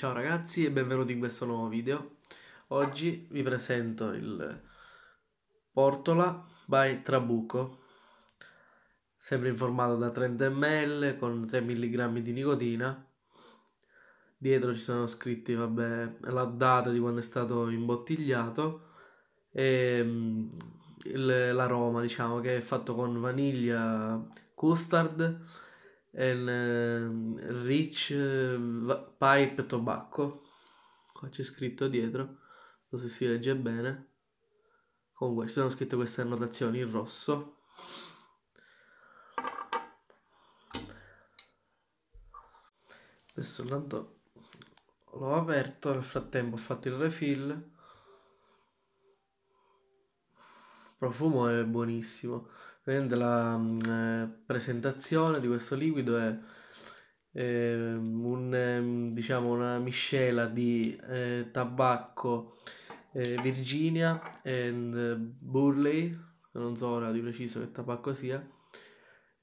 Ciao ragazzi e benvenuti in questo nuovo video. Oggi vi presento il Portola by Trabuco, sempre in formato da 30 ml con 3 mg di nicotina. Dietro ci sono scritti vabbè, la data di quando è stato imbottigliato e mm, l'aroma diciamo che è fatto con vaniglia custard il ehm, Rich ehm, Pipe Tobacco. Qua c'è scritto dietro, non so se si legge bene. Comunque ci sono scritte queste annotazioni in rosso. Adesso intanto l'ho aperto, nel frattempo ho fatto il refill. Il profumo è buonissimo. Praticamente la mh, mm, eh, presentazione di questo liquido è eh, un, ehm, diciamo una miscela di eh, tabacco eh, Virginia e Burley, non so ora di preciso che tabacco sia,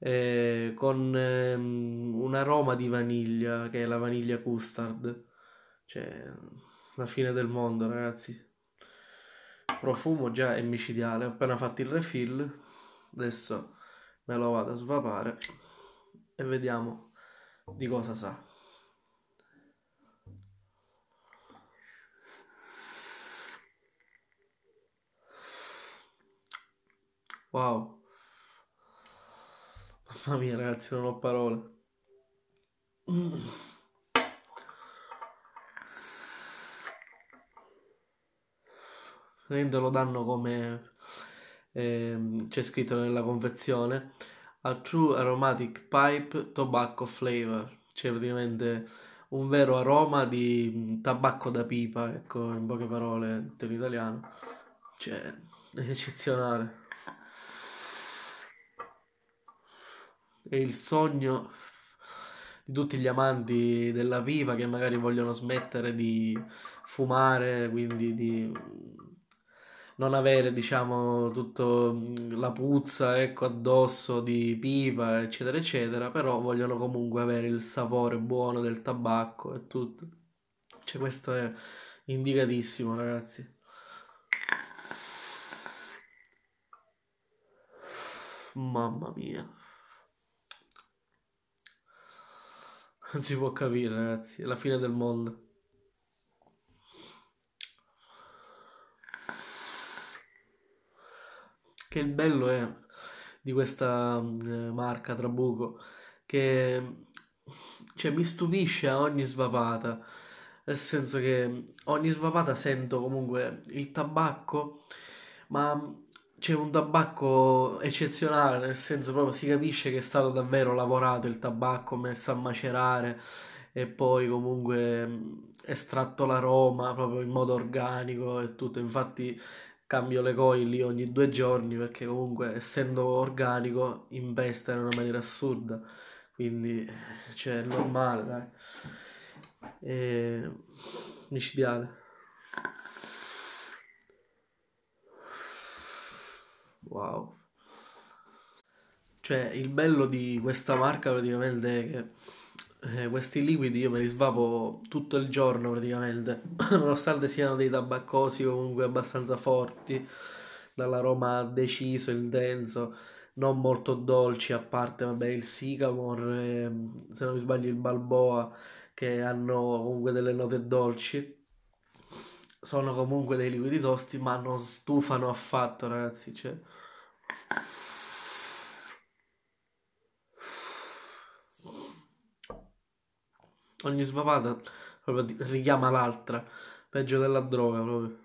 eh, con ehm, un aroma di vaniglia che è la vaniglia custard, cioè la fine del mondo ragazzi. Profumo già è micidiale, ho appena fatto il refill Adesso me lo vado a svapare e vediamo di cosa sa. Wow. Mamma mia ragazzi, non ho parole. Mm. Rende danno come ehm, c'è scritto nella confezione, a true aromatic pipe tobacco flavor, cioè praticamente un vero aroma di mm, tabacco da pipa, ecco, in poche parole, in italiano. Cioè, è eccezionale. È il sogno di tutti gli amanti della pipa che magari vogliono smettere di fumare, quindi di non avere, diciamo, tutta mm, la puzza, ecco, addosso di pipa, eccetera, eccetera, però vogliono comunque avere il sapore buono del tabacco e tutto. Cioè, questo è indicatissimo, ragazzi. Mamma mia. Non si può capire, ragazzi, è la fine del mondo. che il bello è di questa mm, eh, marca Trabuco che cioè, mi stupisce a ogni svapata nel senso che ogni svapata sento comunque il tabacco ma mm, c'è un tabacco eccezionale nel senso proprio si capisce che è stato davvero lavorato il tabacco messo a macerare e poi comunque mm, estratto l'aroma proprio in modo organico e tutto infatti cambio le coin lì ogni due giorni perché comunque essendo organico investa in una maniera assurda quindi cioè è normale dai e... micidiale wow cioè il bello di questa marca praticamente è che eh, questi liquidi io me li svapo tutto il giorno praticamente, nonostante siano dei tabaccosi comunque abbastanza forti, dall'aroma deciso, intenso, non molto dolci, a parte vabbè, il Sycamore, ehm, se non mi sbaglio il Balboa, che hanno comunque delle note dolci. Sono comunque dei liquidi tosti, ma non stufano affatto, ragazzi. Cioè... Ogni svapata proprio richiama l'altra. Peggio della droga proprio.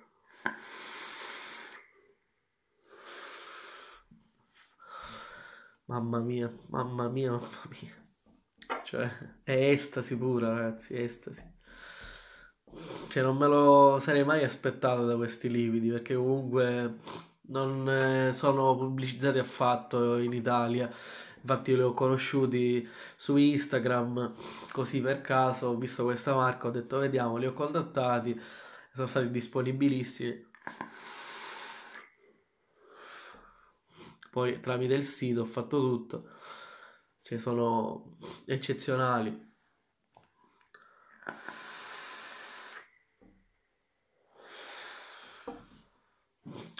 Mamma mia, mamma mia, mamma mia. Cioè, è estasi pura, ragazzi, estasi. Cioè, non me lo sarei mai aspettato da questi lividi, perché comunque non eh, sono pubblicizzati affatto in Italia infatti io li ho conosciuti su Instagram così per caso, ho visto questa marca, ho detto vediamo, li ho contattati, sono stati disponibilissimi. Poi tramite il sito ho fatto tutto, cioè sono eccezionali.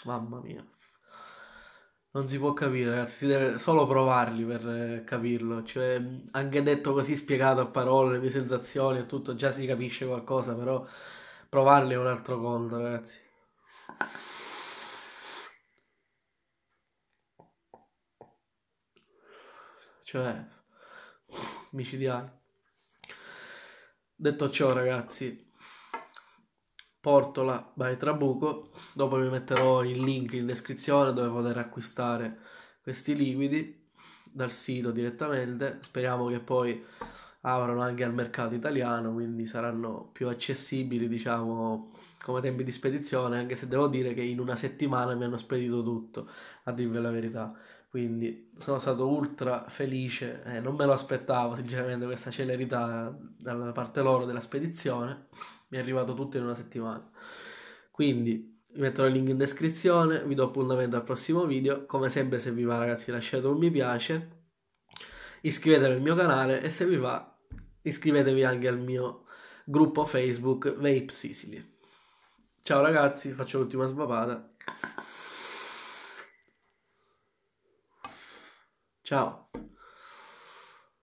Mamma mia non si può capire, ragazzi, si deve solo provarli per eh, capirlo. Cioè, anche detto così, spiegato a parole, le mie sensazioni e tutto, già si capisce qualcosa, però provarli è un altro conto, ragazzi. Cioè, micidiale. Detto ciò, ragazzi, Portola by Trabuco. Dopo vi metterò il link in descrizione dove poter acquistare questi liquidi dal sito direttamente. Speriamo che poi aprano anche al mercato italiano, quindi saranno più accessibili, diciamo, come tempi di spedizione, anche se devo dire che in una settimana mi hanno spedito tutto, a dirvi la verità. Quindi sono stato ultra felice, eh, non me lo aspettavo sinceramente questa celerità dalla parte loro della spedizione. Mi è arrivato tutto in una settimana. Quindi vi metto il link in descrizione, vi do appuntamento al prossimo video. Come sempre se vi va ragazzi lasciate un mi piace, iscrivetevi al mio canale e se vi va iscrivetevi anche al mio gruppo Facebook Vape Sicily. Ciao ragazzi, faccio l'ultima sbapata. Ciao.